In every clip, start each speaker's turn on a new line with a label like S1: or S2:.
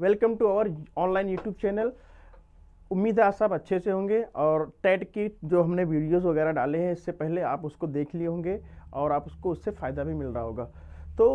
S1: Welcome to our online YouTube channel उम्मीद है आप सब अच्छे से होंगे और टेट की जो हमने वीडियोस वगैरह डाले हैं इससे पहले आप उसको देख लिए होंगे और आप उसको उससे फ़ायदा भी मिल रहा होगा तो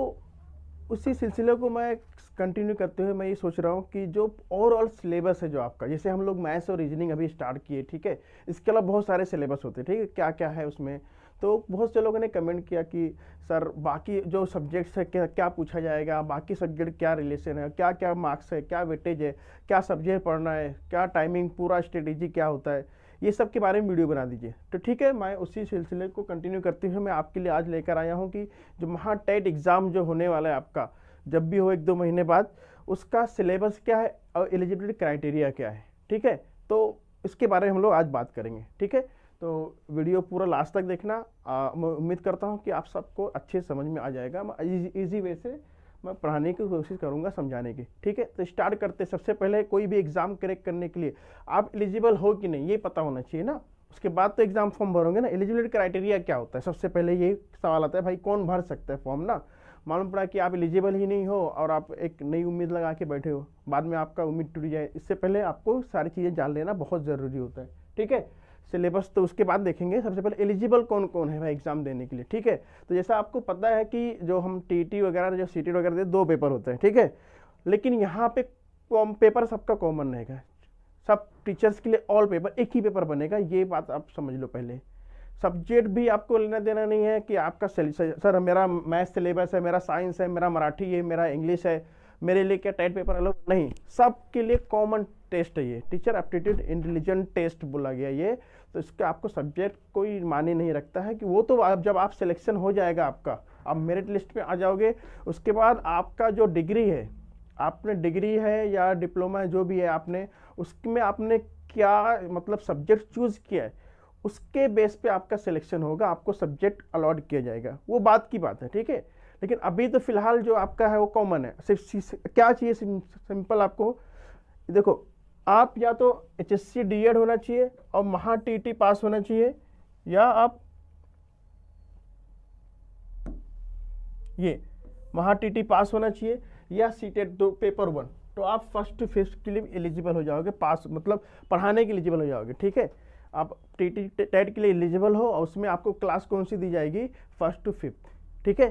S1: उसी सिलसिले को मैं कंटिन्यू करते हुए मैं ये सोच रहा हूँ कि जो ओवरऑल सिलेबस है जो आपका जैसे हम लोग मैथ्स और रीजनिंग अभी स्टार्ट किए ठीक है इसके अलावा बहुत सारे सिलेबस होते हैं ठीक है क्या क्या है उसमें तो बहुत से लोगों ने कमेंट किया कि सर बाकी जो सब्जेक्ट्स है क्या क्या पूछा जाएगा बाकी सब्जेक्ट क्या रिलेशन है क्या क्या मार्क्स है क्या वेटेज है क्या सब्जेक्ट पढ़ना है क्या टाइमिंग पूरा स्ट्रेटेजी क्या होता है ये सब के बारे में वीडियो बना दीजिए तो ठीक है मैं उसी सिलसिले को कंटिन्यू करते हुए मैं आपके लिए आज लेकर आया हूँ कि जो महा टेट एग्ज़ाम जो होने वाला है आपका जब भी हो एक दो महीने बाद उसका सिलेबस क्या है और एलिजिबिलिटी क्राइटेरिया क्या है ठीक है तो इसके बारे में हम लोग आज बात करेंगे ठीक है तो वीडियो पूरा लास्ट तक देखना मैं उम्मीद करता हूँ कि आप सबको अच्छे समझ में आ जाएगा मैं ईजी वे से मैं पढ़ाने की कोशिश करूँगा समझाने की ठीक है तो स्टार्ट करते सबसे पहले कोई भी एग्ज़ाम क्रैक करने के लिए आप एलिजिबल हो कि नहीं ये पता होना चाहिए ना उसके बाद तो एग्ज़ाम फॉर्म भरोगे ना एलिजिबिलिटी क्राइटेरिया क्या होता है सबसे पहले ये सवाल आता है भाई कौन भर सकता है फॉर्म ना मालूम पड़ा कि आप एलिजिबल ही नहीं हो और आप एक नई उम्मीद लगा के बैठे हो बाद में आपका उम्मीद टूट जाए इससे पहले आपको सारी चीज़ें जान लेना बहुत ज़रूरी होता है ठीक है सिलेबस तो उसके बाद देखेंगे सबसे पहले एलिजिबल कौन कौन है भाई एग्ज़ाम देने के लिए ठीक है तो जैसा आपको पता है कि जो हम टी वगैरह जो सी वगैरह दे दो पेपर होते हैं ठीक है लेकिन यहाँ पे कॉम पेपर सबका कॉमन रहेगा सब टीचर्स के लिए ऑल पेपर एक ही पेपर बनेगा ये बात आप समझ लो पहले सब्जेक्ट भी आपको लेना देना नहीं है कि आपका सर मेरा मैथ सिलेबस है मेरा साइंस है मेरा मराठी है मेरा इंग्लिश है मेरे लिए क्या टाइट पेपर अलग नहीं सब के लिए कॉमन टेस्ट है ये टीचर एप्टीट्यूड इंटेलिजेंट टेस्ट बोला गया ये तो इसका आपको सब्जेक्ट कोई माने नहीं रखता है कि वो तो आप जब आप सिलेक्शन हो जाएगा आपका आप मेरिट लिस्ट में आ जाओगे उसके बाद आपका जो डिग्री है आपने डिग्री है या डिप्लोमा है जो भी है आपने उसमें आपने क्या मतलब सब्जेक्ट चूज़ किया है उसके बेस पे आपका सिलेक्शन होगा आपको सब्जेक्ट अलॉट किया जाएगा वो बात की बात है ठीक है लेकिन अभी तो फ़िलहाल जो आपका है वो कॉमन है सिर्फ क्या चाहिए सिंपल आपको देखो आप या तो H S C D ed होना चाहिए और महा टी टी पास होना चाहिए या आप ये महा टी टी पास होना चाहिए या सी टेट e दो पेपर वन तो आप फर्स्ट फिफ्थ के लिए एलिजिबल हो जाओगे पास मतलब पढ़ाने के एलिजिबल हो जाओगे ठीक है आप टी टी टेट के लिए एलिजिबल हो और उसमें आपको क्लास कौन सी दी जाएगी फर्स्ट टू फिफ्थ ठीक है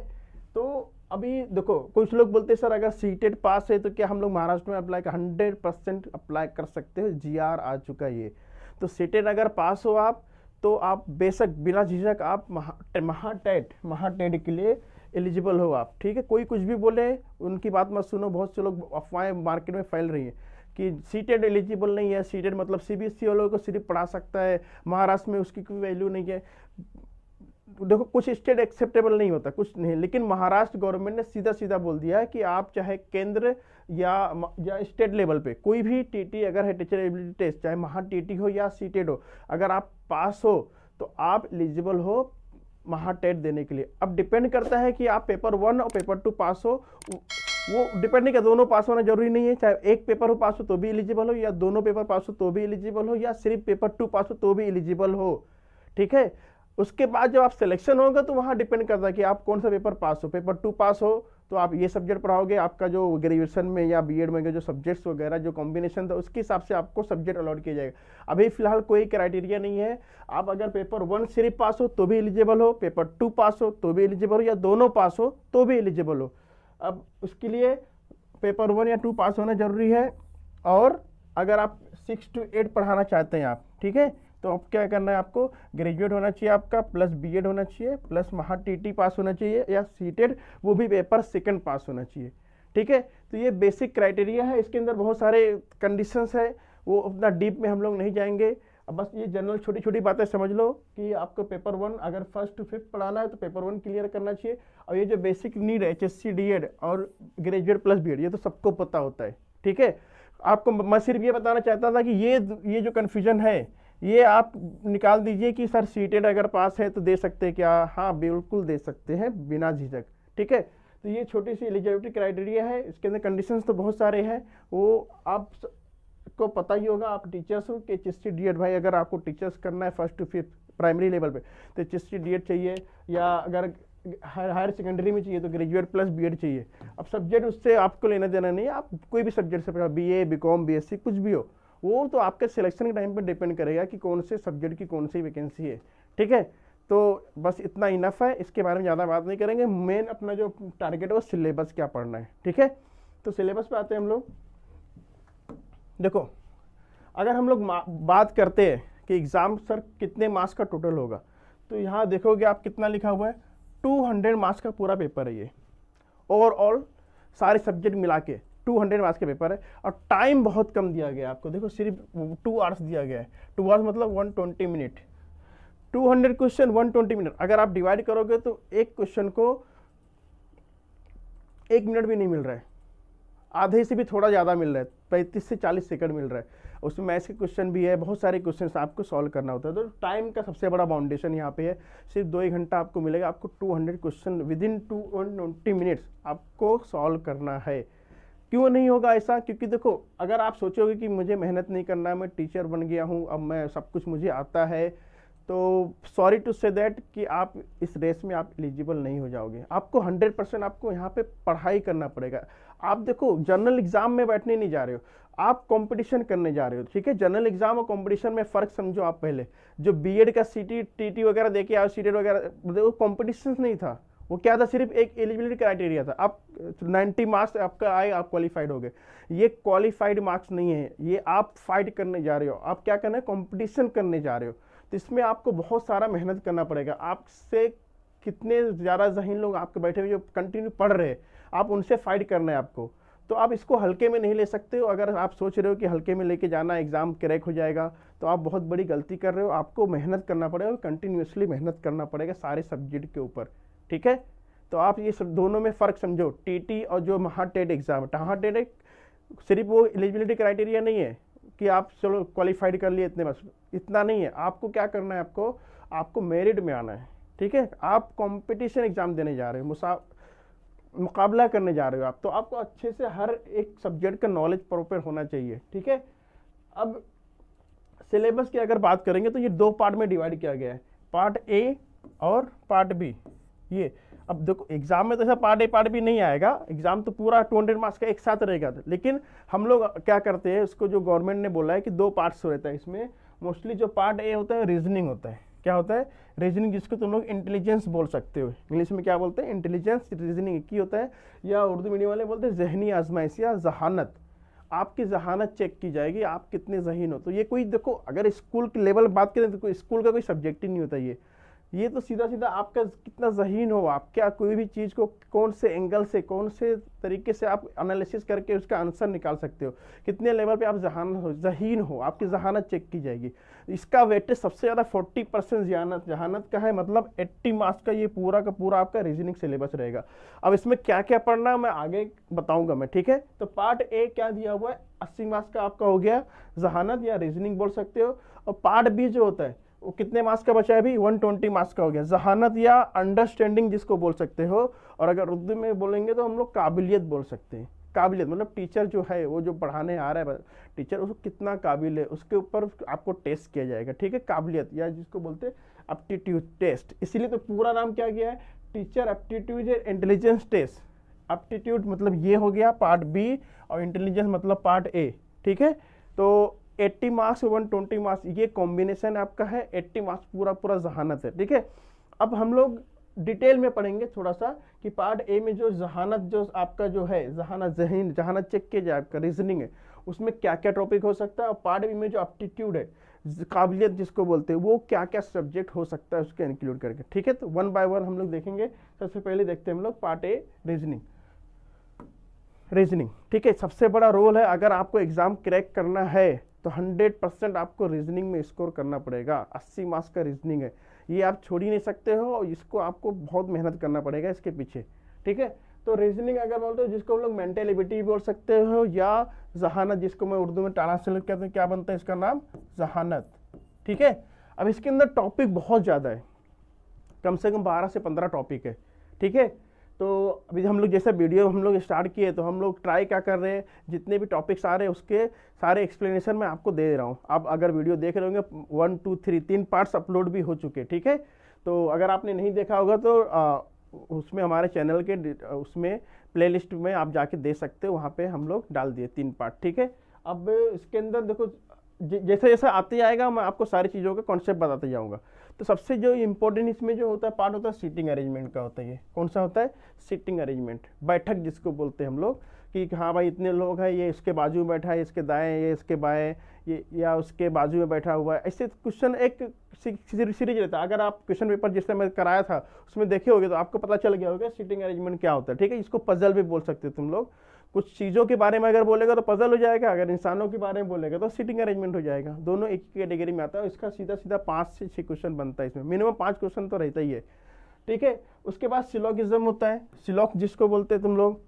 S1: तो अभी देखो कुछ लोग बोलते हैं सर अगर सीटेट e पास है तो क्या हम लोग महाराष्ट्र में अप्लाई हंड्रेड परसेंट अप्लाई कर सकते हो जी आर आ चुका है ये तो सीटेट e अगर पास हो आप तो आप बेशक बिना झिझक आप महाटेट महाटेट महा के लिए एलिजिबल हो आप ठीक है कोई कुछ भी बोले उनकी बात मत सुनो बहुत से लोग अफवाहें मार्केट में फैल रही हैं कि सीटेड एलिजिबल e नहीं है सीटेड मतलब सी बी एस वालों को सिर्फ पढ़ा सकता है महाराष्ट्र में उसकी कोई वैल्यू नहीं है देखो कुछ स्टेट एक्सेप्टेबल नहीं होता कुछ नहीं लेकिन महाराष्ट्र गवर्नमेंट ने सीधा सीधा बोल दिया है कि आप चाहे केंद्र या या स्टेट लेवल पे कोई भी टीटी अगर है टीचर एबिलिटी टेस्ट चाहे महा टीटी हो या सी हो अगर आप पास हो तो आप एलिजिबल हो महा टेट देने के लिए अब डिपेंड करता है कि आप पेपर वन और पेपर टू पास हो वो डिपेंड नहीं कर दोनों पास होना जरूरी नहीं है चाहे एक पेपर हो पास हो तो भी एलिजिबल हो या दोनों पेपर पास हो तो भी एलिजिबल हो या सिर्फ पेपर टू पास हो तो भी एलिजिबल हो ठीक है उसके बाद जब आप सिलेक्शन होगा तो वहाँ डिपेंड करता है कि आप कौन सा पेपर पास हो पेपर टू पास हो तो आप ये सब्जेक्ट पढ़ाओगे आपका जो ग्रेजुएशन में या बीएड में जो सब्जेक्ट्स वगैरह जो कॉम्बिनेशन था उसके हिसाब से आपको सब्जेक्ट अलॉट किया जाएगा अभी फिलहाल कोई क्राइटेरिया नहीं है आप अगर पेपर वन सिर्फ पास हो तो भी एलिजिबल हो पेपर टू पास हो तो भी एलिजिबल हो या दोनों पास हो तो भी एलिजिबल हो अब उसके लिए पेपर वन या टू पास होना ज़रूरी है और अगर आप सिक्स टू एट पढ़ाना चाहते हैं आप ठीक है तो अब क्या करना है आपको ग्रेजुएट होना चाहिए आपका प्लस बीएड होना चाहिए प्लस महा टीटी पास होना चाहिए या सीटेड e वो भी पेपर सेकंड पास होना चाहिए ठीक है तो ये बेसिक क्राइटेरिया है इसके अंदर बहुत सारे कंडीशंस है वो उतना डीप में हम लोग नहीं जाएंगे अब बस ये जनरल छोटी छोटी बातें समझ लो कि आपको पेपर वन अगर फर्स्ट टू फिफ्थ पढ़ाना है तो पेपर वन क्लियर करना चाहिए और ये जो बेसिक नीड है एच एस e और ग्रेजुएट प्लस बी ये तो सबको पता होता है ठीक है आपको मैं सिर्फ ये बताना चाहता था कि ये ये जो कन्फ्यूजन है ये आप निकाल दीजिए कि सर सीटेड अगर पास है तो दे सकते हैं क्या हाँ बिल्कुल दे सकते हैं बिना झिझक ठीक है तो ये छोटी सी एलिजिबिलिटी क्राइटेरिया है इसके अंदर कंडीशंस तो बहुत सारे हैं वो आप को पता ही होगा आप टीचर्स हो कि एच एस e भाई अगर आपको टीचर्स करना है first to fifth primary level पे तो एच एस e चाहिए या अगर हायर सेकेंडरी में चाहिए तो ग्रेजुएट प्लस बीएड चाहिए अब सब्जेक्ट उससे आपको लेना देना नहीं आप कोई भी सब्जेक्ट से B A B com B कुछ भी हो वो तो आपके सिलेक्शन के टाइम पर डिपेंड करेगा कि कौन से सब्जेक्ट की कौन सी वैकेंसी है ठीक है तो बस इतना इनफ है इसके बारे में ज़्यादा बात नहीं करेंगे मेन अपना जो टारगेट है वो सिलेबस क्या पढ़ना है ठीक है तो सिलेबस पे आते हैं हम लोग देखो अगर हम लोग बात करते हैं कि एग्ज़ाम सर कितने मार्क्स का टोटल होगा तो यहाँ देखोगे आप कितना लिखा हुआ है हंड्रेड मार्क्स का पूरा पेपर है ये ओवरऑल सारे सब्जेक्ट मिला के टू हंड्रेड मार्क्स के पेपर है और टाइम बहुत कम दिया गया आपको देखो सिर्फ टू आवर्स दिया गया है टू आवर्स मतलब one twenty minute two hundred question one twenty minute अगर आप डिवाइड करोगे तो एक क्वेश्चन को एक मिनट भी नहीं मिल रहा है आधे से भी थोड़ा ज़्यादा मिल रहा है पैंतीस से चालीस सेकंड मिल रहा है उसमें मैथ्स के क्वेश्चन भी है बहुत सारे क्वेश्चन आपको सॉल्व करना होता है तो टाइम का सबसे बड़ा बाउंडेशन यहाँ पे है सिर्फ दो ही घंटा आपको मिलेगा आपको 200 question within two twenty minutes आपको सॉल्व करना है क्यों नहीं होगा ऐसा क्योंकि देखो अगर आप सोचोगे कि मुझे मेहनत नहीं करना है मैं टीचर बन गया हूँ अब मैं सब कुछ मुझे आता है तो सॉरी टू से दैट कि आप इस रेस में आप एलिजिबल नहीं हो जाओगे आपको 100 परसेंट आपको यहाँ पे पढ़ाई करना पड़ेगा आप देखो जनरल एग्ज़ाम में बैठने नहीं जा रहे हो आप कंपटीशन करने जा रहे हो ठीक है जनरल एग्ज़ाम और कंपटीशन में फ़र्क समझो आप पहले जो बीएड का सीटी टीटी वगैरह देके आओ सी e वगैरह वो कॉम्पिटिशन नहीं था वो क्या था सिर्फ एक एलिजिबिलिटी क्राइटेरिया था आप 90 मार्क्स आपका आए आप क्वालिफाइड हो गए ये क्वालिफाइड मार्क्स नहीं है ये आप फाइट करने जा रहे हो आप क्या करना है कॉम्पिटिशन करने जा रहे हो तो इसमें आपको बहुत सारा मेहनत करना पड़ेगा आपसे कितने ज़्यादा जहीन लोग आपके बैठे हुए जो कंटिन्यू पढ़ रहे हैं आप उनसे फाइट करना है आपको तो आप इसको हल्के में नहीं ले सकते हो अगर आप सोच रहे हो कि हल्के में लेके जाना एग्ज़ाम क्रैक हो जाएगा तो आप बहुत बड़ी गलती कर रहे हो आपको मेहनत करना पड़ेगा कंटिन्यूसली मेहनत करना पड़ेगा सारे सब्जेक्ट के ऊपर ठीक है तो आप ये सब दोनों में फ़र्क समझो टीटी और जो महा टेट एग्ज़ाम है महा टेट एक सिर्फ वो एलिजिबिलिटी क्राइटेरिया नहीं है कि आप चलो क्वालिफाइड कर लिए इतने बस इतना नहीं है आपको क्या करना है आपको आपको मेरिट में आना है ठीक है आप कंपटीशन एग्ज़ाम देने जा रहे हो मुसा मुकाबला करने जा रहे हो आप तो आपको अच्छे से हर एक सब्जेक्ट का नॉलेज प्रॉपर होना चाहिए ठीक है अब सिलेबस की अगर बात करेंगे तो ये दो पार्ट में डिवाइड किया गया है पार्ट ए और पार्ट बी ये अब देखो एग्जाम में तो ऐसा पार्ट ए पार्ट भी नहीं आएगा एग्जाम तो पूरा टू हंड्रेड मार्क्स का एक साथ रहेगा लेकिन हम लोग क्या करते हैं उसको जो गवर्नमेंट ने बोला है कि दो पार्ट्स रहता है इसमें मोस्टली जो पार्ट ए होता है रीजनिंग होता है क्या होता है रीजनिंग जिसको तुम लोग इंटेलिजेंस बोल सकते हो इंग्लिश में क्या बोलते हैं इंटेलिजेंस रीजनिंग की होता है या उर्दू मीडियम वाले बोलते हैं जहनी आजमाइश या जहानत आपकी जहानत चेक की जाएगी आप कितने जहीन हो तो ये कोई देखो अगर स्कूल के लेवल बात करें तो स्कूल का कोई सब्जेक्ट ही नहीं होता ये ये तो सीधा सीधा आपका कितना जहीन हो आप क्या कोई भी चीज़ को कौन से एंगल से कौन से तरीके से आप एनालिसिस करके उसका आंसर निकाल सकते हो कितने लेवल पे आप जहान हो जहीन हो आपकी जहानत चेक की जाएगी इसका वेटेज सबसे ज़्यादा 40 परसेंट जहानत जहानत का है मतलब 80 मार्क्स का ये पूरा का पूरा आपका रीजनिंग सिलेबस रहेगा अब इसमें क्या क्या पढ़ना मैं आगे बताऊँगा मैं ठीक है तो पार्ट ए क्या दिया हुआ है अस्सी मार्क्स का आपका हो गया जहानत या रीजनिंग बोल सकते हो और पार्ट बी जो होता है वो कितने मार्क्स का बचा है अभी 120 मार्क्स का हो गया जहानत या अंडरस्टैंडिंग जिसको बोल सकते हो और अगर उर्दू में बोलेंगे तो हम लोग काबिलियत बोल सकते हैं काबिलियत मतलब टीचर जो है वो जो पढ़ाने आ रहा है टीचर उसको कितना काबिल है उसके ऊपर आपको टेस्ट किया जाएगा ठीक है काबिलियत या जिसको बोलते हैं अपटीट्यूड टेस्ट इसीलिए तो पूरा नाम क्या गया है teacher aptitude intelligence test aptitude मतलब ये हो गया पार्ट बी और इंटेलिजेंस मतलब पार्ट ए ठीक है तो 80 मार्क्स वन ट्वेंटी मार्क्स ये कॉम्बिनेशन आपका है 80 मार्क्स पूरा पूरा जहानत है ठीक है अब हम लोग डिटेल में पढ़ेंगे थोड़ा सा कि पार्ट ए में जो जहानत जो आपका जो है जहानत जहन जहानत चेक किया जाए आपका रीजनिंग है उसमें क्या क्या टॉपिक हो सकता है और पार्ट बी में जो एप्टीट्यूड है काबिलियत जिसको बोलते हैं वो क्या क्या सब्जेक्ट हो सकता है उसके इंक्लूड करके ठीक है तो वन बाय वन हम लोग देखेंगे सबसे पहले देखते हैं हम लोग पार्ट ए रीजनिंग रीजनिंग ठीक है सबसे बड़ा रोल है अगर आपको एग्ज़ाम क्रैक करना है तो 100 परसेंट आपको रीजनिंग में स्कोर करना पड़ेगा 80 मार्क्स का रीजनिंग है ये आप छोड़ ही नहीं सकते हो और इसको आपको बहुत मेहनत करना पड़ेगा इसके पीछे ठीक है तो रीजनिंग अगर बोलते हो जिसको हम लोग मेंटेलिबिटी बोल सकते हो या जहानत जिसको मैं उर्दू में ट्रांसलेट से कहते हैं क्या बनता है इसका नाम जहानत ठीक है अब इसके अंदर टॉपिक बहुत ज़्यादा है कम से कम बारह से पंद्रह टॉपिक है ठीक है तो अभी हम लोग जैसा वीडियो हम लोग स्टार्ट किए तो हम लोग ट्राई क्या कर रहे हैं जितने भी टॉपिक्स आ रहे हैं उसके सारे एक्सप्लेनेशन मैं आपको दे रहा हूँ आप अगर वीडियो देख रहे होंगे वन टू थ्री तीन पार्ट्स अपलोड भी हो चुके ठीक है तो अगर आपने नहीं देखा होगा तो आ, उसमें हमारे चैनल के उसमें प्लेलिस्ट में आप जाके दे सकते हो वहाँ पे हम लोग डाल दिए तीन पार्ट ठीक है अब इसके अंदर देखो जैसे जैसे आते जाएगा मैं आपको सारी चीज़ों का कॉन्सेप्ट बताते जाऊँगा तो सबसे जो इम्पोर्टेंट इसमें जो होता है पार्ट होता है सीटिंग अरेंजमेंट का होता है ये कौन सा होता है सीटिंग अरेंजमेंट बैठक जिसको बोलते हैं हम लोग कि हाँ भाई इतने लोग हैं ये इसके बाजू में बैठा है इसके दाएँ ये इसके बाएँ ये या उसके बाजू में बैठा हुआ है ऐसे क्वेश्चन एक सीरीज रहता है अगर आप क्वेश्चन पेपर जिससे मैं कराया था उसमें देखे होगे तो आपको पता चल गया होगा सीटिंग अरेंजमेंट क्या होता है ठीक है इसको पजल भी बोल सकते हो तुम लोग कुछ चीज़ों के बारे में अगर बोलेगा तो पजल हो जाएगा अगर इंसानों के बारे में बोलेगा तो सिटिंग अरेंजमेंट हो जाएगा दोनों एक ही कैटेगरी में आता है इसका सीधा सीधा पाँच से छः क्वेश्चन बनता है इसमें मिनिमम पाँच क्वेश्चन तो रहता ही है ठीक है उसके बाद सिलॉकिज्म होता है सिलॉक जिसको बोलते हैं तुम लोग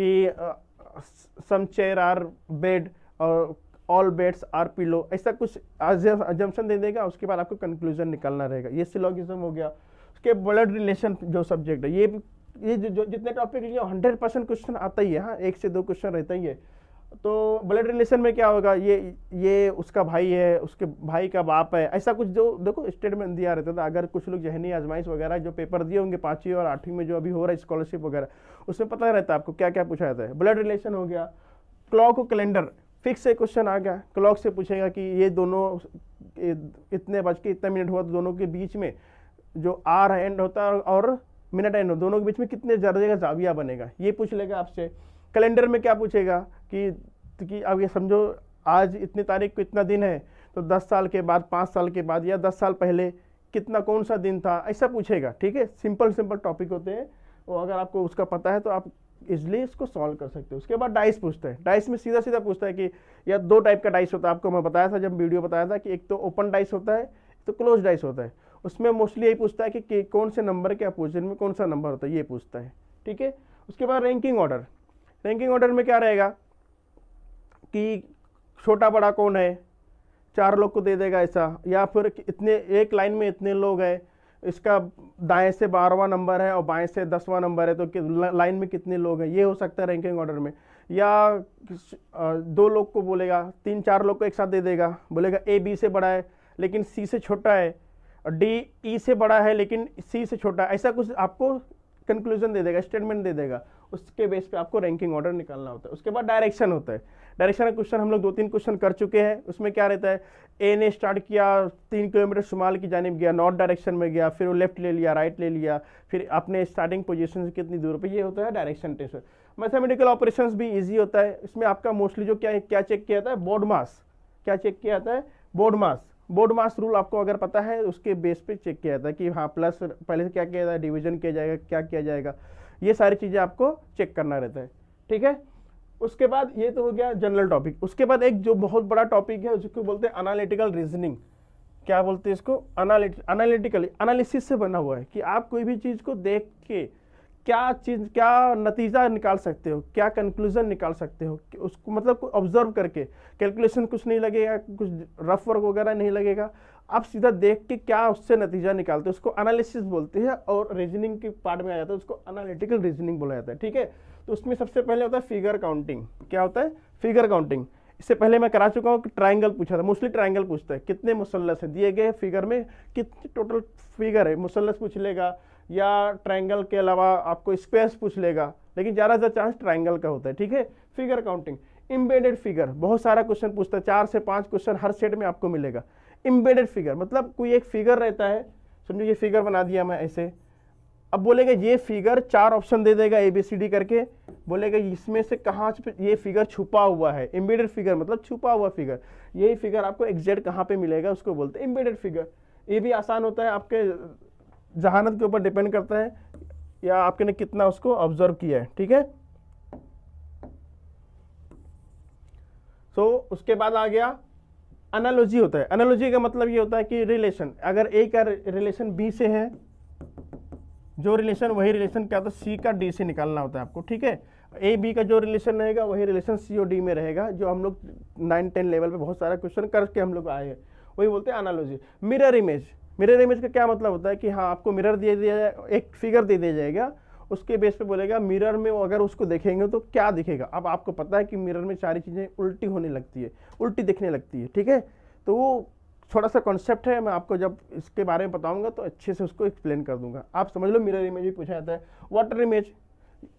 S1: कि सम चेयर आर बेड और ऑल बेड्स आर पिलो ऐसा कुछ एजम्पन दे देगा उसके बाद आपको कंक्लूजन निकालना रहेगा ये सिलॉगिज्म हो गया उसके ब्लड रिलेशन जो सब्जेक्ट है ये भी ये जो जितने टॉपिक लिए हंड्रेड परसेंट क्वेश्चन आता ही है हाँ एक से दो क्वेश्चन रहता ही है तो ब्लड रिलेशन में क्या होगा ये ये उसका भाई है उसके भाई का बाप है ऐसा कुछ जो देखो स्टेटमेंट दिया रहता था अगर कुछ लोग जहनी आजमाइश वगैरह जो पेपर दिए होंगे पाँचवीं और आठवीं में जो अभी हो रहा है स्कॉलरशिप वगैरह उसमें पता रहता है आपको क्या क्या पूछा जाता है ब्लड रिलेशन हो गया क्लॉक और कैलेंडर फिक्स से क्वेश्चन आ गया क्लॉक से पूछेगा कि ये दोनों इतने बज के इतने मिनट हुआ तो दोनों के बीच में जो आर एंड होता है और मिनट एंड दोनों के बीच में कितने दर्जे का जाविया बनेगा ये पूछ लेगा आपसे कैलेंडर में क्या पूछेगा कि कि अब ये समझो आज इतनी तारीख को इतना दिन है तो दस साल के बाद पाँच साल के बाद या दस साल पहले कितना कौन सा दिन था ऐसा पूछेगा ठीक है सिंपल सिंपल टॉपिक होते हैं और अगर आपको उसका पता है तो आप इजली इसको सॉल्व कर सकते हो उसके बाद डाइस पूछता है डाइस में सीधा सीधा पूछता है कि या दो टाइप का डाइस होता है आपको मैं बताया था जब वीडियो बताया था कि एक तो ओपन डाइस होता है तो क्लोज डाइस होता है उसमें मोस्टली यही पूछता है कि, कि कौन से नंबर के अपोजिशन में कौन सा नंबर होता है ये पूछता है ठीक है उसके बाद रैंकिंग ऑर्डर रैंकिंग ऑर्डर में क्या रहेगा कि छोटा बड़ा कौन है चार लोग को दे देगा ऐसा या फिर इतने एक लाइन में इतने लोग हैं इसका दाएं से बारहवा नंबर है और बाएं से दसवां नंबर है तो लाइन में कितने लोग हैं ये हो सकता है रैंकिंग ऑर्डर में या दो लोग को बोलेगा तीन चार लोग को एक साथ दे देगा बोलेगा ए बी से बड़ा है लेकिन सी से छोटा है डी ई e से बड़ा है लेकिन सी से छोटा ऐसा कुछ आपको कंक्लूजन दे देगा स्टेटमेंट दे देगा उसके बेस पे आपको रैंकिंग ऑर्डर निकालना होता है उसके बाद डायरेक्शन होता है डायरेक्शन का क्वेश्चन हम लोग दो तीन क्वेश्चन कर चुके हैं उसमें क्या रहता है ए ने स्टार्ट किया तीन किलोमीटर शुमाल की जानब गया नॉर्थ डायरेक्शन में गया फिर वो लेफ्ट ले लिया राइट ले लिया फिर अपने स्टार्टिंग पोजिशन से कितनी दूर पर ये होता है डायरेक्शन टेस्ट मैथमेटिकल ऑपरेशन भी ईजी होता है इसमें आपका मोस्टली जो क्या क्या चेक किया जाता है बोर्ड मास क्या चेक किया जाता है BODMAS BODMAS rule आपको अगर पता है उसके बेस पे चेक किया जाता है कि हाँ प्लस पहले से क्या किया जाता है डिवीजन किया जाएगा क्या किया जाएगा ये सारी चीज़ें आपको चेक करना रहता है ठीक है उसके बाद ये तो हो गया जनरल टॉपिक उसके बाद एक जो बहुत बड़ा टॉपिक है उसको बोलते हैं अनालिटिकल रीजनिंग क्या बोलते हैं इसको अनालिटिकली अनालिसिस से बना हुआ है कि आप कोई भी चीज़ को देख के क्या चीज़ क्या नतीजा निकाल सकते हो क्या कंक्लूज़न निकाल सकते हो उसको मतलब ऑब्जर्व करके कैलकुलेशन कुछ नहीं लगेगा कुछ रफ वर्क वगैरह नहीं लगेगा आप सीधा देख के क्या उससे नतीजा निकालते हो उसको एनालिसिस बोलते हैं और रीजनिंग के पार्ट में आ जाता है उसको एनालिटिकल रीजनिंग बोला जाता है ठीक है तो उसमें सबसे पहले होता है फिगर काउंटिंग क्या होता है फिगर काउंटिंग इससे पहले मैं करा चुका हूँ कि ट्राइंगल पूछा था मोस्टली ट्राइंगल पूछता है कितने मुसलस है दिए गए फिगर में कितने टोटल फिगर है मुसलस पूछ लेगा या ट्रायंगल के अलावा आपको स्क्वेयर्स पूछ लेगा लेकिन ज़्यादातर चांस ट्राइंगल का होता है ठीक है फिगर काउंटिंग इम्बेडेड फिगर बहुत सारा क्वेश्चन पूछता है चार से पाँच क्वेश्चन हर सेट में आपको मिलेगा इम्बेडेड फिगर मतलब कोई एक फिगर रहता है समझो ये फिगर बना दिया मैं ऐसे अब बोलेगा ये फिगर चार ऑप्शन दे देगा ए बी सी डी करके बोलेगा इसमें से कहाँ ये फिगर छुपा हुआ है इम्बेडेड फिगर मतलब छुपा हुआ फिगर यही फिगर आपको एग्जैक्ट कहाँ पे मिलेगा उसको बोलते हैं इम्बेडेड फिगर ये भी आसान होता है आपके जहानत के ऊपर डिपेंड करता है या आपके ने कितना उसको ऑब्जर्व किया है ठीक है तो उसके बाद आ गया एनालॉजी होता है एनालॉजी का मतलब ये होता है कि रिलेशन अगर ए का रिलेशन बी से है जो रिलेशन वही रिलेशन क्या होता है सी का डी से निकालना होता है आपको ठीक है ए बी का जो रिलेशन रहेगा वही रिलेशन सी और डी में रहेगा जो हम लोग नाइन टेन लेवल पे बहुत सारा क्वेश्चन करके हम लोग आए हैं वही बोलते हैं analogy mirror image mirror image का क्या मतलब होता है कि हाँ आपको मिरर दे दिया जाए एक फिगर दे दिया जाएगा उसके बेस पे बोलेगा मिरर में वो अगर उसको देखेंगे तो क्या दिखेगा अब आपको पता है कि मिरर में सारी चीज़ें उल्टी होने लगती है उल्टी दिखने लगती है ठीक है तो वो थोड़ा सा कॉन्सेप्ट है मैं आपको जब इसके बारे में बताऊंगा तो अच्छे से उसको एक्सप्लेन कर दूंगा आप समझ लो मिरर इमेज भी पूछा जाता है वाटर इमेज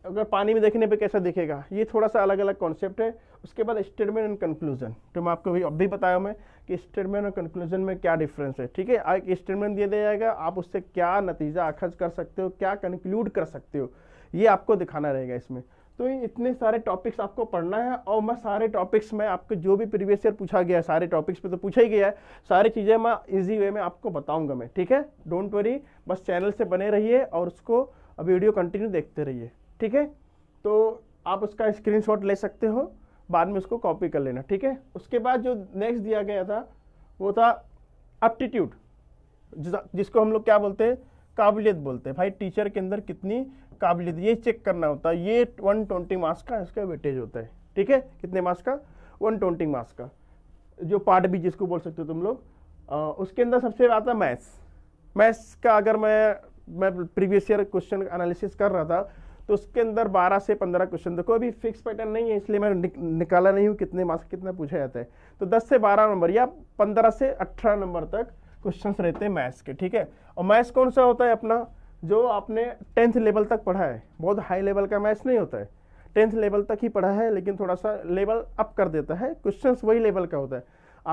S1: अगर पानी में देखने पे कैसा दिखेगा ये थोड़ा सा अलग अलग कॉन्सेप्ट है उसके बाद स्टेटमेंट एंड कंक्लूजन तो मैं आपको भी अब भी बताया मैं कि स्टेटमेंट और कंक्लूजन में क्या डिफरेंस है ठीक है एक स्टेटमेंट दिया जाएगा आप उससे क्या नतीजा अखज कर सकते हो क्या कंक्लूड कर सकते हो ये आपको दिखाना रहेगा इसमें तो इतने सारे टॉपिक्स आपको पढ़ना है और मैं सारे टॉपिक्स में आपको जो भी प्रीवियस ईयर पूछा गया है सारे टॉपिक्स पे तो पूछा ही गया है सारी चीज़ें मैं इजी वे में आपको बताऊंगा मैं ठीक है डोंट वरी बस चैनल से बने रहिए और उसको वीडियो कंटिन्यू देखते रहिए ठीक है तो आप उसका स्क्रीनशॉट ले सकते हो बाद में उसको कॉपी कर लेना ठीक है उसके बाद जो नेक्स्ट दिया गया था वो था अप्टीट्यूड जिसको हम लोग क्या बोलते हैं काबिलियत बोलते हैं भाई टीचर के अंदर कितनी काबिलियत ये चेक करना होता है ये 120 मार्क्स का इसका वेटेज होता है ठीक है कितने मार्क्स का 120 मार्क्स का जो पार्ट भी जिसको बोल सकते हो तुम लोग उसके अंदर सबसे आता मैथ्स मैथ्स का अगर मैं मैं प्रीवियस ईयर क्वेश्चन एनालिसिस कर रहा था तो उसके अंदर 12 से 15 क्वेश्चन देखो अभी फिक्स पैटर्न नहीं है इसलिए मैं निक, निकाला नहीं हूँ कितने मार्क्स कितना पूछा जाता है तो 10 से 12 नंबर या 15 से 18 नंबर तक क्वेश्चंस रहते हैं मैथ्स के ठीक है और मैथ्स कौन सा होता है अपना जो आपने टेंथ लेवल तक पढ़ा है बहुत हाई लेवल का मैथ्स नहीं होता है टेंथ लेवल तक ही पढ़ा है लेकिन थोड़ा सा लेवल अप कर देता है क्वेश्चन वही लेवल का होता है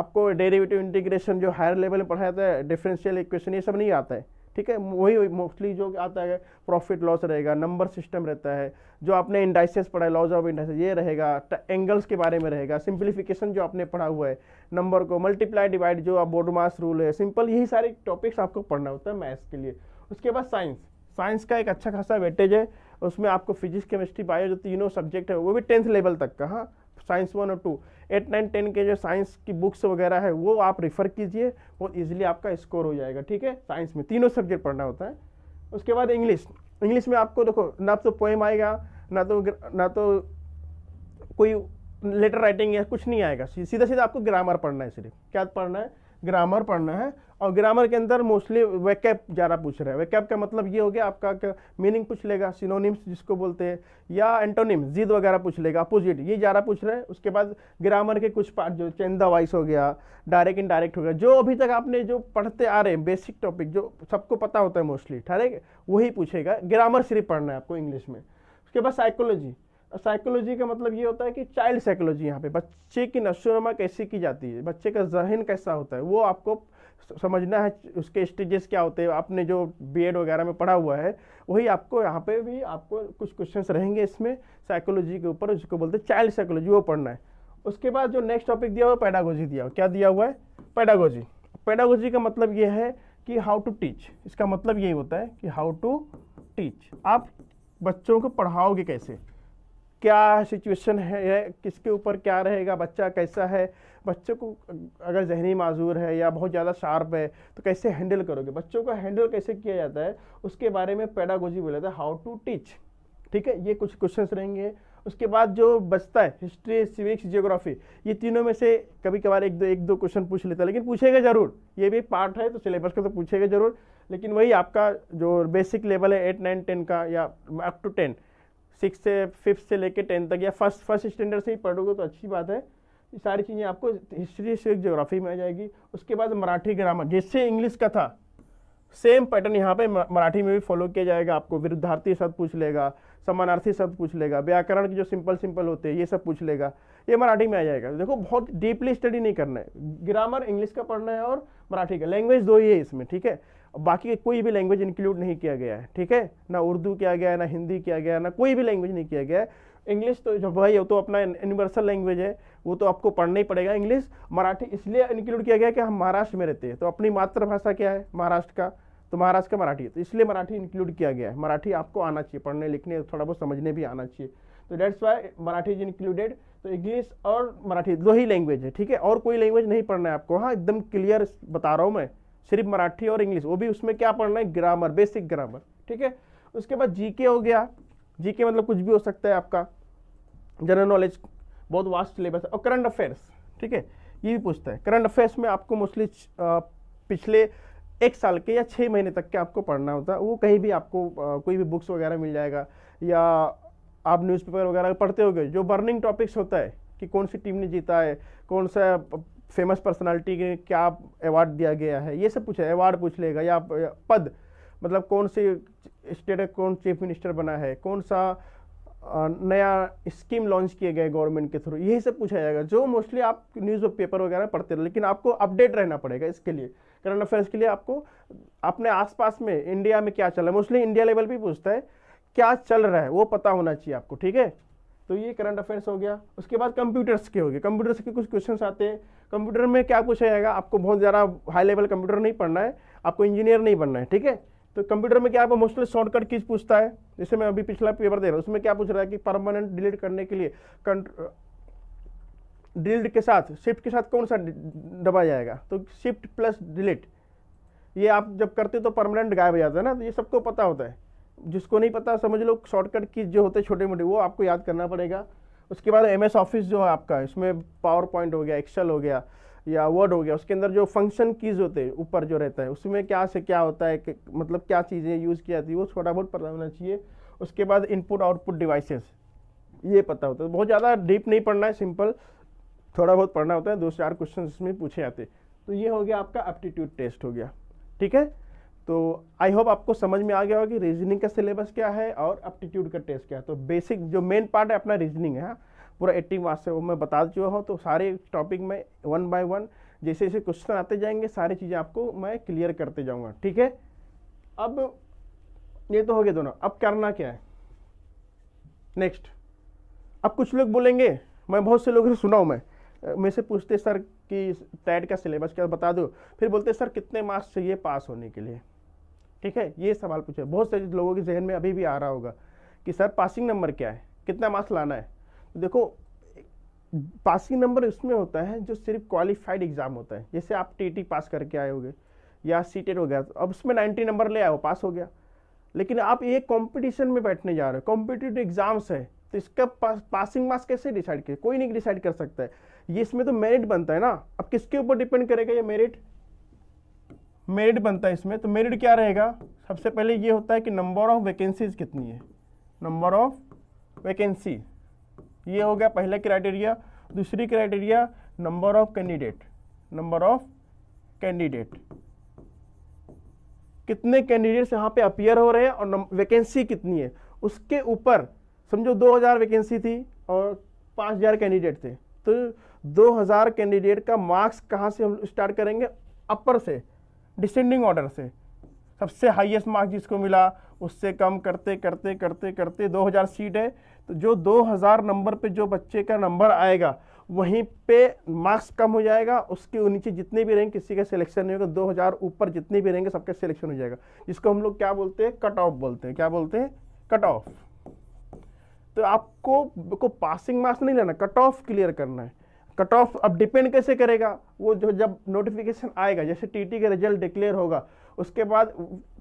S1: आपको डेरिवेटिव इंटीग्रेशन जो हायर लेवल में पढ़ाया जाता है डिफरेंशियल इक्वेशन ये सब नहीं आता है ठीक है वही मोस्टली जो आता है प्रॉफिट लॉस रहेगा नंबर सिस्टम रहता है जो आपने इंडाइसेस पढ़ा है लॉज ऑफ इंडाइसेस ये रहेगा एंगल्स के बारे में रहेगा सिंप्लीफिकेशन जो आपने पढ़ा हुआ है नंबर को मल्टीप्लाई डिवाइड जो आप बोडमास रूल है सिंपल यही सारे टॉपिक्स आपको पढ़ना होता है मैथ्स के लिए उसके बाद साइंस साइंस का एक अच्छा खासा वेटेज है उसमें आपको फिजिक्स केमिस्ट्री बायो जो तीनों सब्जेक्ट है वो भी टेंथ लेवल तक का हाँ साइंस वन और टू एट नाइन टेन के जो साइंस की बुक्स वगैरह है वो आप रिफ़र कीजिए बहुत ईजिली आपका स्कोर हो जाएगा ठीक है साइंस में तीनों सब्जेक्ट पढ़ना होता है उसके बाद इंग्लिश इंग्लिश में आपको देखो ना तो पोएम आएगा ना तो ना तो कोई लेटर राइटिंग या कुछ नहीं आएगा सीधा सीधा आपको ग्रामर पढ़ना है सिर्फ क्या पढ़ना है ग्रामर पढ़ना है और ग्रामर के अंदर मोस्टली वैकैप ज़्यादा पूछ रहे हैं वैकैप का मतलब ये हो गया आपका मीनिंग पूछ लेगा सिनोनिम्स जिसको बोलते हैं या एंटोनिम्स जिद वगैरह पूछ लेगा अपोजिट ये ज़्यादा पूछ रहे हैं उसके बाद ग्रामर के कुछ पार्ट जो चेंदा वाइस हो गया डायरेक्ट इनडायरेक्ट हो गया जो अभी तक आपने जो पढ़ते आ रहे हैं बेसिक टॉपिक जो सबको पता होता है मोस्टली ठीक वही पूछेगा ग्रामर सिर्फ पढ़ना है आपको इंग्लिश में उसके बाद साइकोलॉजी साइकोलॉजी का मतलब ये होता है कि चाइल्ड साइकोलॉजी यहाँ पे बच्चे की नशोनमा कैसे की जाती है बच्चे का जहन कैसा होता है वो आपको समझना है उसके स्टेजेस क्या होते हैं आपने जो बी वगैरह में पढ़ा हुआ है वही आपको यहाँ पे भी आपको कुछ क्वेश्चंस रहेंगे इसमें साइकोलॉजी के ऊपर जिसको बोलते हैं चाइल्ड साइकोलॉजी वो पढ़ना है उसके बाद जो नेक्स्ट टॉपिक दिया हुआ है पैडागोजी दिया हुआ क्या दिया हुआ है पैडागोजी पैडागोजी का मतलब ये है कि हाउ टू टीच इसका मतलब यही होता है कि हाउ टू टीच आप बच्चों को पढ़ाओगे कैसे क्या सिचुएशन है किसके ऊपर क्या रहेगा बच्चा कैसा है बच्चे को अगर जहनी माजूर है या बहुत ज़्यादा शार्प है तो कैसे हैंडल करोगे बच्चों का हैंडल कैसे किया जाता है उसके बारे में पैडागोजी बोला जाता है हाउ टू टीच ठीक है ये कुछ क्वेश्चंस रहेंगे उसके बाद जो बचता है हिस्ट्री सिविक्स जियोग्राफी ये तीनों में से कभी कभार एक दो एक दो क्वेश्चन पूछ लेता है लेकिन पूछेगा ज़रूर ये भी पार्ट है तो सिलेबस का तो पूछेगा ज़रूर लेकिन वही आपका जो बेसिक लेवल है एट नाइन टेन का या अप टू टेन सिक्स से फिफ्थ से लेकर टेंथ तक या फर्स्ट फर्स्ट स्टैंडर्ड से ही पढ़ोगे तो अच्छी बात है ये सारी चीज़ें आपको हिस्ट्री से जोग्राफी में आ जाएगी उसके बाद मराठी ग्रामर जिससे इंग्लिश का था सेम पैटर्न यहाँ पे मराठी में भी फॉलो किया जाएगा आपको विरुद्धार्थी शब्द पूछ लेगा समानार्थी शब्द पूछ लेगा व्याकरण के जो सिंपल सिंपल होते हैं ये सब पूछ लेगा ये मराठी में आ जाएगा देखो बहुत डीपली स्टडी नहीं करना है ग्रामर इंग्लिश का पढ़ना है और मराठी का लैंग्वेज दो ही है इसमें ठीक है बाकी कोई भी लैंग्वेज इंक्लूड नहीं किया गया है ठीक है ना उर्दू किया गया है ना हिंदी किया गया है ना कोई भी लैंग्वेज नहीं किया गया है इंग्लिश तो जो भाई वो तो अपना यूनिवर्सल लैंग्वेज है वो तो आपको पढ़ना ही पड़ेगा इंग्लिश मराठी इसलिए इंक्लूड किया गया कि हम महाराष्ट्र में रहते हैं तो अपनी मातृभाषा क्या है महाराष्ट्र का तो महाराष्ट्र का मराठी है तो इसलिए मराठी इंक्लूड किया गया है मराठी आपको आना चाहिए पढ़ने लिखने थोड़ा बहुत समझने भी आना चाहिए तो that's why Marathi is included तो इंग्लिश और मराठी दो ही लैंग्वेज है ठीक है और कोई लैंग्वेज नहीं पढ़ना है आपको हाँ एकदम क्लियर बता रहा हूँ मैं सिर्फ मराठी और इंग्लिश वो भी उसमें क्या पढ़ना है ग्रामर बेसिक ग्रामर ठीक है उसके बाद जीके हो गया जीके मतलब कुछ भी हो सकता है आपका जनरल नॉलेज बहुत वास्ट सिलेबस है और करंट अफेयर्स ठीक है ये भी पूछता है करंट अफेयर्स में आपको मोस्टली पिछले एक साल के या छः महीने तक के आपको पढ़ना होता है वो कहीं भी आपको आ, कोई भी बुक्स वगैरह मिल जाएगा या आप न्यूज़पेपर वगैरह पढ़ते हो जो बर्निंग टॉपिक्स होता है कि कौन सी टीम ने जीता है कौन सा फेमस पर्सनालिटी के क्या अवार्ड दिया गया है ये सब पूछे अवार्ड पूछ लेगा या पद मतलब कौन सी स्टेट कौन चीफ मिनिस्टर बना है कौन सा नया स्कीम लॉन्च किए गए गवर्नमेंट के थ्रू यही सब पूछा जाएगा जो मोस्टली आप न्यूज़ पेपर वगैरह पढ़ते रहे लेकिन आपको अपडेट रहना पड़ेगा इसके लिए करंट अफेयर्स के लिए आपको अपने आसपास में इंडिया में क्या चल रहा है मोस्टली इंडिया लेवल पर पूछता है क्या चल रहा है वो पता होना चाहिए आपको ठीक है तो ये करंट अफेयर्स हो गया उसके बाद कंप्यूटर्स के हो गए कंप्यूटर्स के कुछ क्वेश्चन आते हैं कंप्यूटर में क्या पूछा जाएगा आपको बहुत ज़्यादा हाई लेवल कंप्यूटर नहीं पढ़ना है आपको इंजीनियर नहीं बनना है ठीक है तो कंप्यूटर में क्या आपको मोस्टली शॉर्टकट चीज़ पूछता है जैसे मैं अभी पिछला पेपर दे रहा हूँ उसमें क्या पूछ रहा है कि परमानेंट डिलीट करने के लिए डिलीट के साथ शिफ्ट के साथ कौन सा दबा जाएगा तो शिफ्ट प्लस डिलीट ये आप जब करते तो परमानेंट गायब हो जाता है ना तो ये सबको पता होता है जिसको नहीं पता समझ लो शॉर्टकट की जो होते हैं छोटे मोटे वो आपको याद करना पड़ेगा उसके बाद एम ऑफिस जो है आपका इसमें पावर पॉइंट हो गया एक्सेल हो गया या वर्ड हो गया उसके अंदर जो फंक्शन कीज होते हैं ऊपर जो रहता है उसमें क्या से क्या होता है मतलब क्या चीज़ें यूज़ की जाती है वो थोड़ा बहुत पता होना चाहिए उसके बाद इनपुट आउटपुट डिवाइसेस ये पता होता है बहुत ज़्यादा डीप नहीं पढ़ना है सिंपल थोड़ा बहुत पढ़ना होता है दो चार क्वेश्चन इसमें पूछे जाते तो ये हो गया आपका एप्टीट्यूड टेस्ट हो गया ठीक है तो आई होप आपको समझ में आ गया होगा कि रीजनिंग का सिलेबस क्या है और एप्टीट्यूड का टेस्ट क्या है तो बेसिक जो मेन पार्ट है अपना रीजनिंग है हाँ। पूरा एट्टी मार्क्स से वो मैं बता चुका हूँ तो सारे टॉपिक में वन बाय वन जैसे जैसे क्वेश्चन आते जाएंगे सारी चीज़ें आपको मैं क्लियर करते जाऊँगा ठीक है अब ये तो हो गया दोनों अब करना क्या है नेक्स्ट अब कुछ लोग बोलेंगे मैं बहुत से लोगों से सुना हूँ मैं मैं से पूछते सर कि टैड का सिलेबस क्या बता दो फिर बोलते सर कितने मार्क्स चाहिए पास होने के लिए ठीक है ये सवाल पूछे बहुत से लोगों के जहन में अभी भी आ रहा होगा कि सर पासिंग नंबर क्या है कितना मार्क्स लाना है तो देखो पासिंग नंबर उसमें होता है जो सिर्फ क्वालिफाइड एग्ज़ाम होता है जैसे आप टी पास e करके आए होगे या सी e हो गया अब उसमें नाइन्टी नंबर ले हो पास हो गया लेकिन आप ये कंपटीशन में बैठने जा रहे हो कॉम्पिटिटिव एग्ज़ाम्स है तो इसका पास, पासिंग मार्क्स कैसे डिसाइड किया कोई नहीं डिसाइड कर सकता है ये इसमें तो मेरिट बनता है ना अब किसके ऊपर डिपेंड करेगा ये मेरिट मेरिट बनता है इसमें तो मेरिट क्या रहेगा सबसे पहले ये होता है कि नंबर ऑफ वैकेंसीज कितनी है नंबर ऑफ वैकेंसी ये हो गया पहला क्राइटेरिया दूसरी criteria number of candidate number of candidate कितने कैंडिडेट्स यहाँ पे अपियर हो रहे हैं और वैकेंसी कितनी है उसके ऊपर समझो 2000 वैकेंसी थी और 5000 कैंडिडेट थे तो 2000 कैंडिडेट का मार्क्स कहाँ से हम स्टार्ट करेंगे अपर से डिसेंडिंग ऑर्डर से सबसे हाईएस्ट मार्क्स जिसको मिला उससे कम करते करते करते करते 2000 सीट है तो जो 2000 नंबर पे जो बच्चे का नंबर आएगा वहीं पे मार्क्स कम हो जाएगा उसके नीचे जितने भी रहेंगे किसी का सिलेक्शन नहीं होगा 2000 ऊपर जितने भी रहेंगे सबका सिलेक्शन हो जाएगा जिसको हम लोग क्या बोलते हैं कट ऑफ बोलते हैं क्या बोलते हैं कट ऑफ तो आपको को पासिंग मार्क्स नहीं लेना कट ऑफ क्लियर करना है कट ऑफ अब डिपेंड कैसे करेगा वो जो जब नोटिफिकेशन आएगा जैसे टीटी का रिजल्ट डिक्लेयर होगा उसके बाद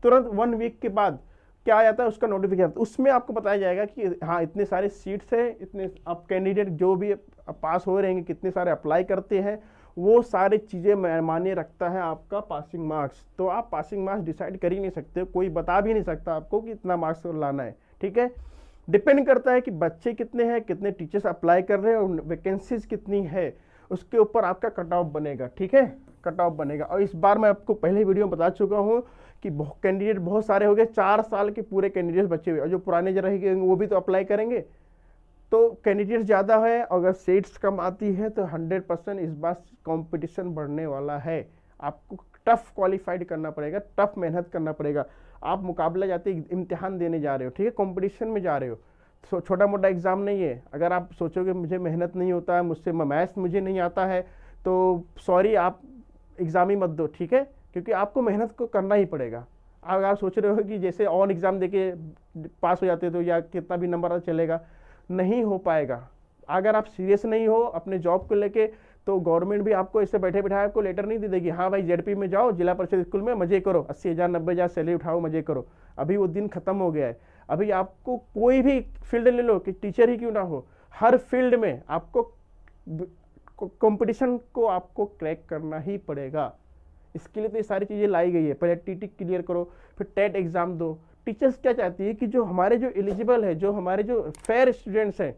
S1: तुरंत वन वीक के बाद क्या आ जाता है उसका नोटिफिकेशन तो उसमें आपको बताया जाएगा कि हाँ इतने सारे सीट्स हैं इतने आप कैंडिडेट जो भी पास हो रहे हैं कितने सारे अप्लाई करते हैं वो सारे चीज़ें मान्य रखता है आपका पासिंग मार्क्स तो आप पासिंग मार्क्स डिसाइड कर ही नहीं सकते कोई बता भी नहीं सकता आपको कि इतना मार्क्स तो लाना है ठीक है डिपेंड करता है कि बच्चे कितने हैं कितने टीचर्स अप्लाई कर रहे हैं और वैकेंसीज कितनी है उसके ऊपर आपका कट ऑफ बनेगा ठीक है कट ऑफ बनेगा और इस बार मैं आपको पहले वीडियो में बता चुका हूँ कि कैंडिडेट बहुत सारे हो गए चार साल के पूरे कैंडिडेट्स बच्चे हुए और जो पुराने जो रहेंगे वो भी तो अप्लाई करेंगे तो कैंडिडेट ज़्यादा है अगर सीट्स कम आती है तो हंड्रेड परसेंट इस बार कंपटीशन बढ़ने वाला है आपको टफ क्वालिफाइड करना पड़ेगा टफ मेहनत करना पड़ेगा आप मुकाबला जाते इम्तहान देने जा रहे हो ठीक है कॉम्पिटिशन में जा रहे हो छोटा मोटा एग्ज़ाम नहीं है अगर आप सोचोगे मुझे मेहनत नहीं होता है मुझसे मैथ्स मुझे नहीं आता है तो सॉरी आप एग्ज़ाम ही मत दो ठीक है क्योंकि आपको मेहनत को करना ही पड़ेगा अगर आप सोच रहे हो कि जैसे ऑन एग्ज़ाम देके पास हो जाते तो या कितना भी नंबर चलेगा नहीं हो पाएगा अगर आप सीरियस नहीं हो अपने जॉब को लेके तो गवर्नमेंट भी आपको इससे बैठे बैठाए आपको लेटर नहीं दे देगी हाँ भाई जेडपी में जाओ जिला परिषद स्कूल में मजे करो अस्सी हज़ार नब्बे हज़ार सैलरी उठाओ मजे करो अभी वो दिन खत्म हो गया है अभी आपको कोई भी फील्ड ले लो कि टीचर ही क्यों ना हो हर फील्ड में आपको कंपटीशन को आपको क्रैक करना ही पड़ेगा इसके लिए तो ये सारी चीज़ें लाई गई है पहले टी क्लियर करो फिर टेट एग्ज़ाम e दो टीचर्स क्या चाहती है कि जो हमारे जो एलिजिबल है जो हमारे जो फेयर स्टूडेंट्स हैं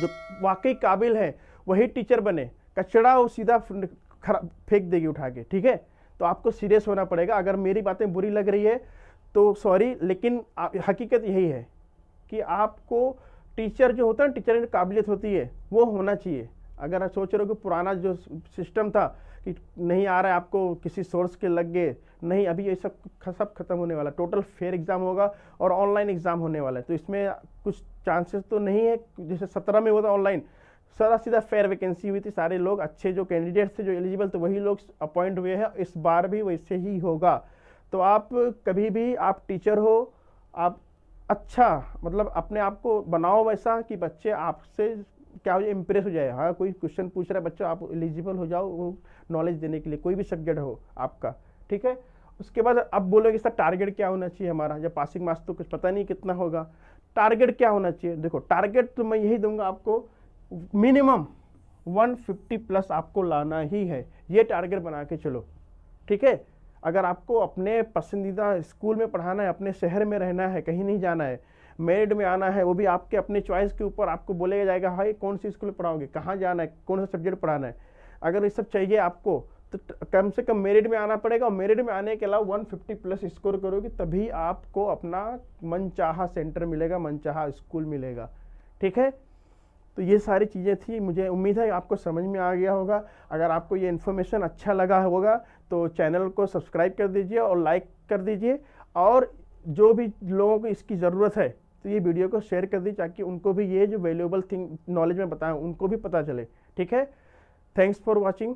S1: जो वाकई काबिल हैं वही टीचर बने कचड़ा वो सीधा खराब फेंक देगी उठा के ठीक है तो आपको सीरियस होना पड़ेगा अगर मेरी बातें बुरी लग रही है तो सॉरी लेकिन हकीकत यही है कि आपको टीचर जो होता है टीचर की काबिलियत होती है वो होना चाहिए अगर आप सोच रहे हो कि पुराना जो सिस्टम था कि नहीं आ रहा है आपको किसी सोर्स के लग गए नहीं अभी ये सब सब खत्म होने वाला टोटल फेयर एग्ज़ाम होगा और ऑनलाइन एग्ज़ाम होने वाला है तो इसमें कुछ चांसेस तो नहीं है जैसे सत्रह में हुआ था ऑनलाइन सदा सीधा फेयर वैकेंसी हुई थी सारे लोग अच्छे जो कैंडिडेट्स थे जो एलिजिबल थे वही लोग अपॉइंट हुए हैं इस बार भी वैसे ही होगा तो आप कभी भी आप टीचर हो आप अच्छा मतलब अपने आप को बनाओ वैसा कि बच्चे आपसे क्या हो जाए इम्प्रेस हो जाए हाँ कोई क्वेश्चन पूछ रहा है बच्चा आप एलिजिबल हो जाओ वो नॉलेज देने के लिए कोई भी सब्जेक्ट हो आपका ठीक है उसके बाद अब बोलोगे सर टारगेट क्या होना चाहिए हमारा जब पासिंग मार्क्स तो कुछ पता नहीं कितना होगा टारगेट क्या होना चाहिए देखो टारगेट तो मैं यही दूंगा आपको मिनिमम 150 प्लस आपको लाना ही है ये टारगेट बना के चलो ठीक है अगर आपको अपने पसंदीदा स्कूल में पढ़ाना है अपने शहर में रहना है कहीं नहीं जाना है मेरिड में आना है वो भी आपके अपने चॉइस के ऊपर आपको बोलेगा जाएगा हाई कौन सी स्कूल में पढ़ाओगे कहाँ जाना है कौन सा सब्जेक्ट पढ़ाना है अगर ये सब चाहिए आपको तो कम से कम मेरिट में आना पड़ेगा और मेरिट में आने के अलावा वन प्लस स्कोर करोगे तभी आपको अपना मनचाहा सेंटर मिलेगा मनचाहा स्कूल मिलेगा ठीक है तो ये सारी चीज़ें थी मुझे उम्मीद है आपको समझ में आ गया होगा अगर आपको ये इन्फॉर्मेशन अच्छा लगा होगा तो चैनल को सब्सक्राइब कर दीजिए और लाइक कर दीजिए और जो भी लोगों को इसकी ज़रूरत है तो ये वीडियो को शेयर कर दीजिए ताकि उनको भी ये जो वैल्यूएबल थिंग नॉलेज में बताएं उनको भी पता चले ठीक है थैंक्स फॉर वॉचिंग